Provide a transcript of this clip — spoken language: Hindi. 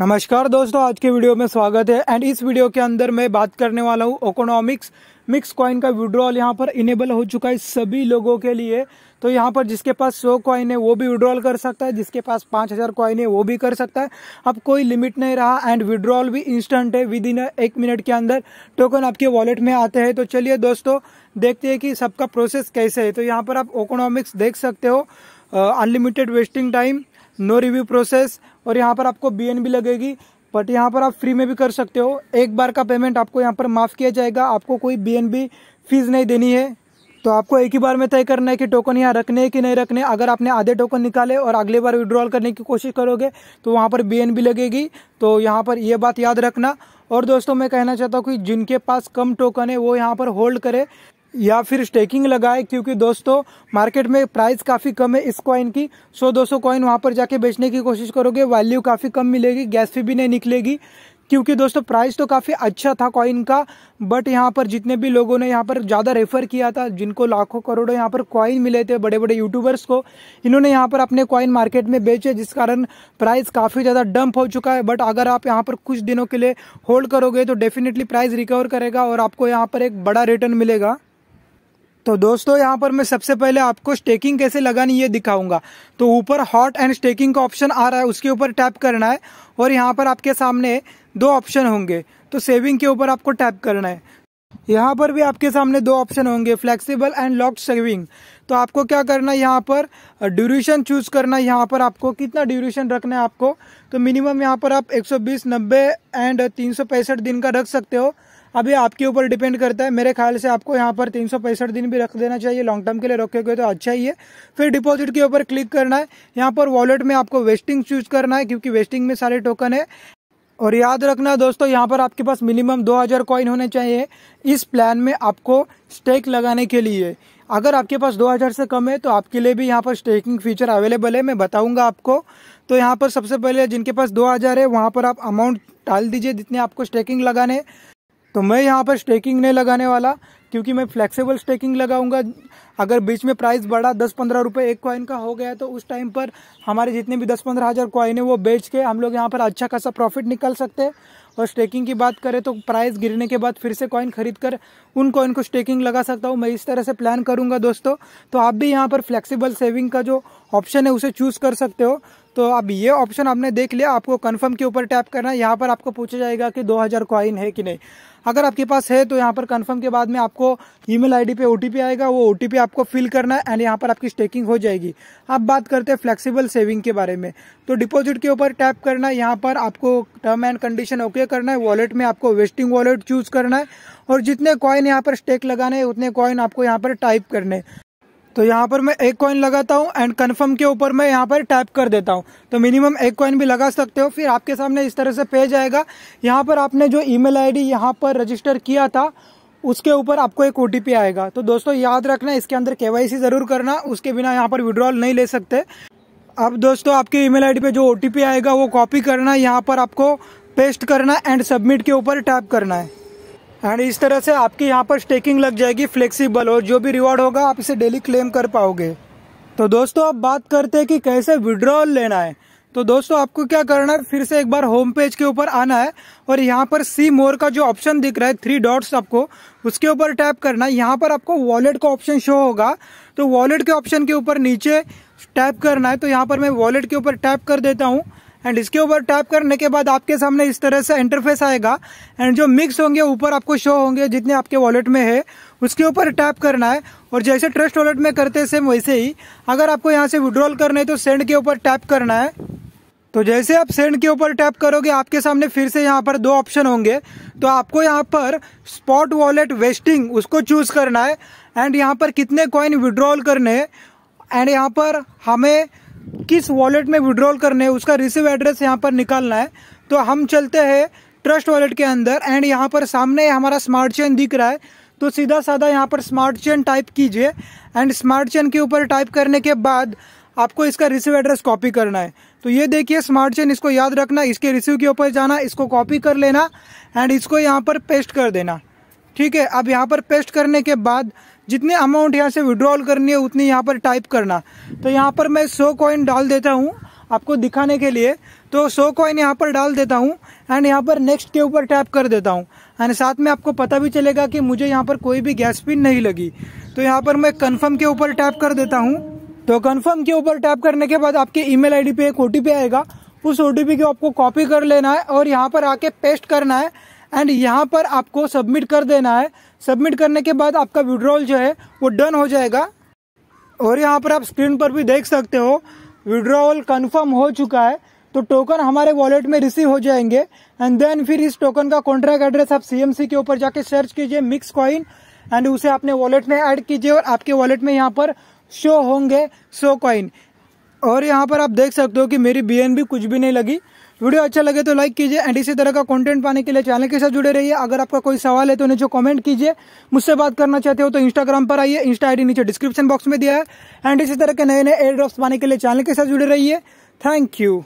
नमस्कार दोस्तों आज के वीडियो में स्वागत है एंड इस वीडियो के अंदर मैं बात करने वाला हूँ इकोनॉमिक्स मिक्स कॉइन का विड्रॉल यहाँ पर इनेबल हो चुका है सभी लोगों के लिए तो यहाँ पर जिसके पास सौ कॉइन है वो भी विड्रॉल कर सकता है जिसके पास पाँच हज़ार कॉइन है वो भी कर सकता है अब कोई लिमिट नहीं रहा एंड विड्रॉल भी इंस्टेंट है विद इन एक मिनट के अंदर टोकन आपके वॉलेट में आते हैं तो चलिए दोस्तों देखते हैं कि सबका प्रोसेस कैसे है तो यहाँ पर आप इकोनॉमिक्स देख सकते हो unlimited vesting time no review process और यहाँ पर आपको बी भी लगेगी बट यहाँ पर आप फ्री में भी कर सकते हो एक बार का पेमेंट आपको यहाँ पर माफ़ किया जाएगा आपको कोई बी फीस नहीं देनी है तो आपको एक ही बार में तय करना है कि टोकन यहाँ रखने कि नहीं रखने अगर आपने आधे टोकन निकाले और अगले बार विड्रॉल करने की कोशिश करोगे तो वहाँ पर बी लगेगी तो यहाँ पर ये यह बात याद रखना और दोस्तों मैं कहना चाहता हूँ कि जिनके पास कम टोकन है वो यहाँ पर होल्ड करे या फिर स्टेकिंग लगाए क्योंकि दोस्तों मार्केट में प्राइस काफ़ी कम है इस कॉइन की सो दो सौ कॉइन वहाँ पर जाके बेचने की कोशिश करोगे वैल्यू काफ़ी कम मिलेगी गैस फी भी नहीं निकलेगी क्योंकि दोस्तों प्राइस तो काफ़ी अच्छा था कॉइन का बट यहाँ पर जितने भी लोगों ने यहाँ पर ज़्यादा रेफ़र किया था जिनको लाखों करोड़ों यहाँ पर कॉइन मिले थे बड़े बड़े यूट्यूबर्स को इन्होंने यहाँ पर अपने कॉइन मार्केट में बेचे जिस कारण प्राइस काफ़ी ज़्यादा डंप हो चुका है बट अगर आप यहाँ पर कुछ दिनों के लिए होल्ड करोगे तो डेफिनेटली प्राइस रिकवर करेगा और आपको यहाँ पर एक बड़ा रिटर्न मिलेगा तो दोस्तों यहाँ पर मैं सबसे पहले आपको स्टेकिंग कैसे लगानी ये दिखाऊंगा तो ऊपर हॉट एंड स्टेकिंग का ऑप्शन आ रहा है उसके ऊपर टैप करना है और यहाँ पर आपके सामने दो ऑप्शन होंगे तो सेविंग के ऊपर आपको टैप करना है यहाँ पर भी आपके सामने दो ऑप्शन होंगे फ्लेक्सिबल एंड लॉक्ड सेविंग तो आपको क्या करना है यहाँ पर ड्यूरेशन चूज करना है यहाँ पर आपको कितना ड्यूरेशन रखना है आपको तो मिनिमम यहाँ पर आप 120 90 एंड तीन दिन का रख सकते हो अभी आपके ऊपर डिपेंड करता है मेरे ख्याल से आपको यहाँ पर तीन दिन भी रख देना चाहिए लॉन्ग टर्म के लिए रखे गए तो अच्छा ही है फिर डिपॉजिट के ऊपर क्लिक करना है यहाँ पर वॉलेट में आपको वेस्टिंग चूज करना है क्योंकि वेस्टिंग में सारे टोकन है और याद रखना दोस्तों यहाँ पर आपके पास मिनिमम 2000 कॉइन होने चाहिए इस प्लान में आपको स्टेक लगाने के लिए अगर आपके पास 2000 से कम है तो आपके लिए भी यहाँ पर स्टेकिंग फीचर अवेलेबल है मैं बताऊंगा आपको तो यहाँ पर सबसे पहले जिनके पास 2000 है वहाँ पर आप अमाउंट डाल दीजिए जितने आपको स्टेकिंग लगाने तो मैं यहाँ पर स्टेकिंग नहीं लगाने वाला क्योंकि मैं फ्लेक्सिबल स्टेकिंग लगाऊंगा अगर बीच में प्राइस बढ़ा दस पंद्रह रुपये एक कॉइन का हो गया तो उस टाइम पर हमारे जितने भी दस पंद्रह हज़ार कॉइन है वो बेच के हम लोग यहाँ पर अच्छा खासा प्रॉफिट निकल सकते हैं और स्टेकिंग की बात करें तो प्राइस गिरने के बाद फिर से कॉइन खरीद कर उन कॉइन को स्टेकिंग लगा सकता हूँ मैं इस तरह से प्लान करूँगा दोस्तों तो आप भी यहाँ पर फ्लैक्सीबल सेविंग का जो ऑप्शन है उसे चूज़ कर सकते हो तो अब ये ऑप्शन आपने देख लिया आपको कन्फर्म के ऊपर टैप करना है यहाँ पर आपको पूछा जाएगा कि 2000 कॉइन है कि नहीं अगर आपके पास है तो यहाँ पर कन्फर्म के बाद में आपको ईमेल आईडी पे ओटीपी आएगा वो ओटीपी आपको फिल करना है एंड यहाँ पर आपकी स्टेकिंग हो जाएगी अब बात करते हैं फ्लेक्सिबल सेविंग के बारे में तो डिपॉजिट के ऊपर टैप करना है यहाँ पर आपको टर्म एंड कंडीशन ओके करना है वॉलेट में आपको वेस्टिंग वॉलेट चूज करना है और जितने कॉइन यहाँ पर स्टेक लगाने हैं उतने कॉइन आपको यहाँ पर टाइप करने तो यहाँ पर मैं एक कॉइन लगाता हूँ एंड कन्फर्म के ऊपर मैं यहाँ पर टैप कर देता हूँ तो मिनिमम एक कॉइन भी लगा सकते हो फिर आपके सामने इस तरह से पेज आएगा यहाँ पर आपने जो ईमेल आईडी यहाँ पर रजिस्टर किया था उसके ऊपर आपको एक ओ आएगा तो दोस्तों याद रखना इसके अंदर के ज़रूर करना उसके बिना यहाँ पर विड्रॉल नहीं ले सकते अब दोस्तों आपके ईमेल आईडी पे जो ओ आएगा वो कॉपी करना यहाँ पर आपको पेस्ट करना एंड सबमिट के ऊपर टैप करना है एंड इस तरह से आपकी यहाँ पर स्टेकिंग लग जाएगी फ्लेक्सिबल और जो भी रिवॉर्ड होगा आप इसे डेली क्लेम कर पाओगे तो दोस्तों अब बात करते हैं कि कैसे विड्रॉल लेना है तो दोस्तों आपको क्या करना है फिर से एक बार होम पेज के ऊपर आना है और यहाँ पर सी मोर का जो ऑप्शन दिख रहा है थ्री डॉट्स आपको उसके ऊपर टैप करना है यहाँ पर आपको वॉलेट का ऑप्शन शो होगा तो वॉलेट के ऑप्शन के ऊपर नीचे टैप करना है तो यहाँ पर मैं वॉलेट के ऊपर टैप कर देता हूँ एंड इसके ऊपर टैप करने के बाद आपके सामने इस तरह से इंटरफेस आएगा एंड जो मिक्स होंगे ऊपर आपको शो होंगे जितने आपके वॉलेट में है उसके ऊपर टैप करना है और जैसे ट्रस्ट वॉलेट में करते सेम वैसे ही अगर आपको यहाँ से विड्रॉल करना है तो सेंड के ऊपर टैप करना है तो जैसे आप सेंड के ऊपर टैप करोगे आपके सामने फिर से यहाँ पर दो ऑप्शन होंगे तो आपको यहाँ पर स्पॉट वॉलेट वेस्टिंग उसको चूज करना है एंड यहाँ पर कितने कॉइन विड्रॉल करने हैं एंड यहाँ पर हमें किस वॉलेट में विड्रॉल करने उसका रिसीव एड्रेस यहाँ पर निकालना है तो हम चलते हैं ट्रस्ट वॉलेट के अंदर एंड यहाँ पर सामने हमारा स्मार्ट चेन दिख रहा है तो सीधा साधा यहाँ पर स्मार्ट चेन टाइप कीजिए एंड स्मार्ट चेन के ऊपर टाइप करने के बाद आपको इसका रिसीव एड्रेस कॉपी करना है तो ये देखिए स्मार्ट चेन इसको याद रखना इसके रिसीव के ऊपर जाना इसको कॉपी कर लेना एंड इसको यहाँ पर पेस्ट कर देना ठीक है अब यहाँ पर पेस्ट करने के बाद जितने अमाउंट यहाँ से विड्रॉल करनी है उतनी यहाँ पर टाइप करना तो यहाँ पर मैं सौ कॉइन डाल देता हूँ आपको दिखाने के लिए तो सौ कॉइन यहाँ पर डाल देता हूँ एंड यहाँ पर नेक्स्ट के ऊपर टैप कर देता हूँ एंड साथ में आपको पता भी चलेगा कि मुझे यहाँ पर कोई भी गैस पिन नहीं लगी तो यहाँ पर मैं कन्फर्म के ऊपर टैप कर देता हूँ तो कन्फर्म के ऊपर टैप करने के बाद आपके ई मेल पे एक ओ आएगा उस ओटीपी को आपको कॉपी कर लेना है और यहाँ पर आके पेस्ट करना है एंड यहाँ पर आपको सबमिट कर देना है सबमिट करने के बाद आपका विड्रॉल जो है वो डन हो जाएगा और यहाँ पर आप स्क्रीन पर भी देख सकते हो विड्रॉवल कन्फर्म हो चुका है तो टोकन हमारे वॉलेट में रिसीव हो जाएंगे एंड देन फिर इस टोकन का कॉन्ट्रैक्ट एड्रेस आप सीएमसी के ऊपर जाके सर्च कीजिए मिक्स कॉइन एंड उसे अपने वॉलेट में ऐड कीजिए और आपके वॉलेट में यहाँ पर शो होंगे सो कॉइन और यहाँ पर आप देख सकते हो कि मेरी बीएनबी कुछ भी नहीं लगी वीडियो अच्छा लगे तो लाइक कीजिए एंड इसी तरह का कंटेंट पाने के लिए चैनल के साथ जुड़े रहिए अगर आपका कोई सवाल है तो नीचे कमेंट कीजिए मुझसे बात करना चाहते हो तो इंस्टाग्राम पर आइए इंस्टा आईडी नीचे डिस्क्रिप्शन बॉक्स में दिया है एंड इसी तरह के नए नए एयर ड्रॉप्स पाने के लिए चैनल के साथ जुड़े रहिए थैंक यू